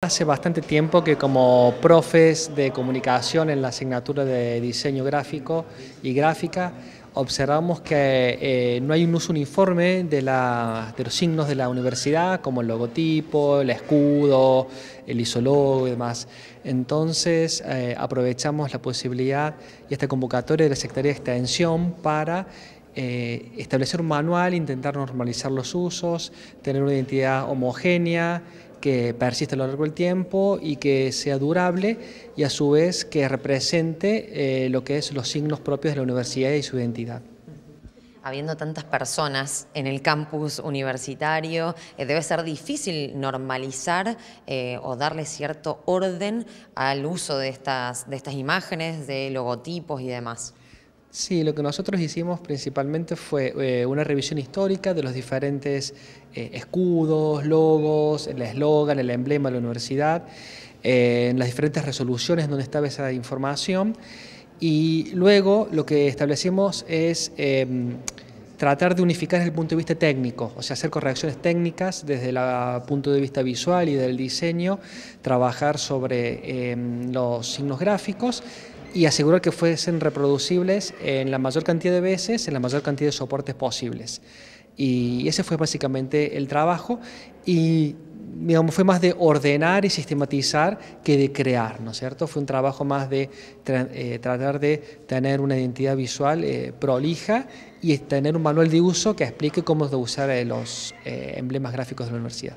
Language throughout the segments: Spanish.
Hace bastante tiempo que como profes de comunicación en la asignatura de diseño gráfico y gráfica observamos que eh, no hay un uso uniforme de, los signos de la universidad como el logotipo, el escudo, el isólogo y demás. Entonces eh, aprovechamos la posibilidad y esta convocatoria de la Secretaría de Extensión para eh, establecer un manual, intentar normalizar los usos, tener una identidad homogénea que persista a lo largo del tiempo y que sea durable y a su vez que represente eh, lo que es los signos propios de la universidad y su identidad. Habiendo tantas personas en el campus universitario, eh, debe ser difícil normalizar eh, o darle cierto orden al uso de estas imágenes, de logotipos y demás. Sí, lo que nosotros hicimos principalmente fue eh, una revisión histórica de los diferentes eh, escudos, logos, el eslogan, el emblema de la universidad, eh, en las diferentes resoluciones donde estaba esa información. Y luego lo que establecimos es em, tratar de unificar desde el punto de vista técnico, o sea, hacer correcciones técnicas desde el punto de vista visual y del diseño, trabajar sobre em, los signos gráficos y asegurar que fuesen reproducibles en la mayor cantidad de veces, en la mayor cantidad de soportes posibles. Y ese fue básicamente el trabajo y digamos, fue más de ordenar y sistematizar que de crear, ¿no es cierto? Fue un trabajo más de eh, tratar de tener una identidad visual eh, prolija y tener un manual de uso que explique cómo usar eh, los emblemas gráficos de la universidad.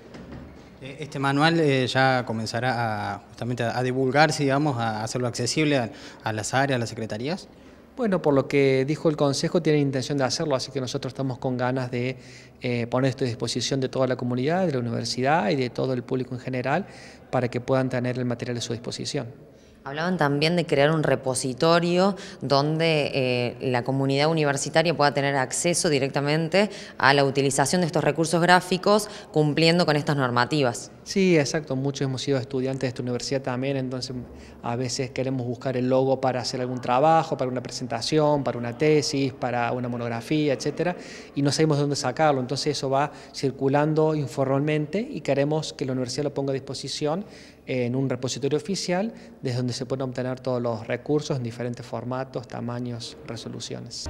Eh, este manual eh, ya comenzará a, justamente a, divulgarse, digamos, a hacerlo accesible a, las áreas, a las secretarías. Bueno, por lo que dijo el Consejo, tiene intención de hacerlo, así que nosotros estamos con ganas de eh, poner esto a disposición de toda la comunidad, de la universidad y de todo el público en general, para que puedan tener el material a su disposición. Hablaban también de crear un repositorio donde eh, la comunidad universitaria pueda tener acceso directamente a la utilización de estos recursos gráficos cumpliendo con estas normativas. Sí, exacto. Muchos hemos sido estudiantes de esta universidad también, entonces a veces queremos buscar el logo para hacer algún trabajo, para una presentación, para una tesis, para una monografía, etcétera, y no sabemos de dónde sacarlo. Entonces eso va circulando informalmente y queremos que la universidad lo ponga a disposición en un repositorio oficial desde donde se pueden obtener todos los recursos en diferentes formatos, tamaños, resoluciones.